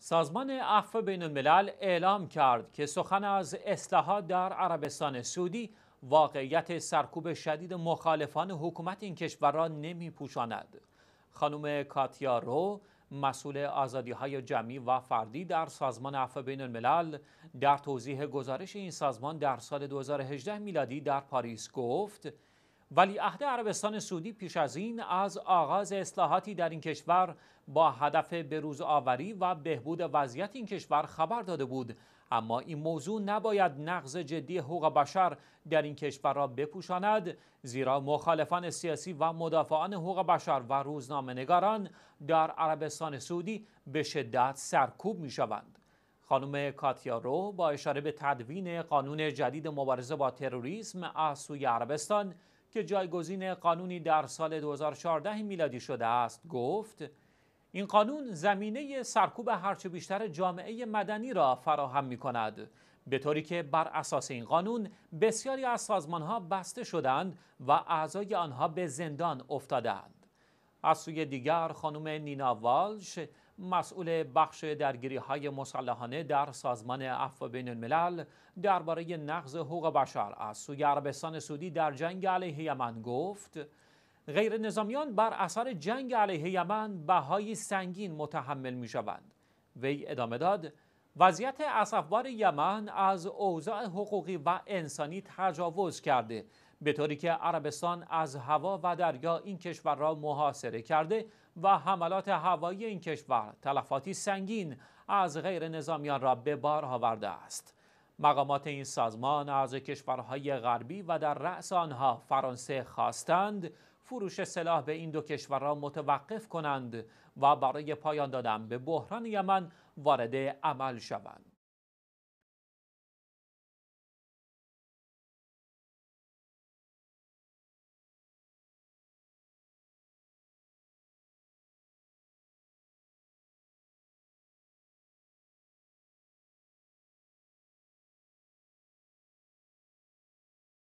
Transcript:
سازمان عفو بین الملل اعلام کرد که سخن از اصلاحات در عربستان سعودی واقعیت سرکوب شدید مخالفان حکومت این کشور را نمی پوشاند. خانم کاتیا رو مسئول آزادی های جمعی و فردی در سازمان عفو بین الملل در توضیح گزارش این سازمان در سال 2018 میلادی در پاریس گفت ولی عهد عربستان سعودی پیش از این از آغاز اصلاحاتی در این کشور با هدف بروز آوری و بهبود وضعیت این کشور خبر داده بود اما این موضوع نباید نقض جدی حقوق بشر در این کشور را بپوشاند زیرا مخالفان سیاسی و مدافعان حقوق بشر و نگاران در عربستان سعودی به شدت سرکوب می شوند. خانم کاتیا رو با اشاره به تدوین قانون جدید مبارزه با تروریسم از سوی عربستان که جایگزین قانونی در سال 2014 میلادی شده است گفت این قانون زمینه سرکوب هرچه بیشتر جامعه مدنی را فراهم می کند به طوری که بر اساس این قانون بسیاری از ها بسته شدند و اعضای آنها به زندان افتادند از سوی دیگر خانم نینا والش مسئول بخش درگیری های مسلحانه در سازمان عفو بین الملل درباره نقض حقوق بشر از سوی عربستان سعودی در جنگ علیه یمن گفت غیر نظامیان بر اثر جنگ علیه یمن بهای سنگین متحمل می شوند وی ادامه داد وضعیت اصفبار یمن از اوضاع حقوقی و انسانی تجاوز کرده به طوری که عربستان از هوا و دریا این کشور را محاصره کرده و حملات هوایی این کشور تلفاتی سنگین از غیر نظامیان را به بار آورده است مقامات این سازمان از کشورهای غربی و در رأس آنها فرانسه خواستند فروش سلاح به این دو کشور را متوقف کنند و برای پایان دادن به بحران یمن وارد عمل شوند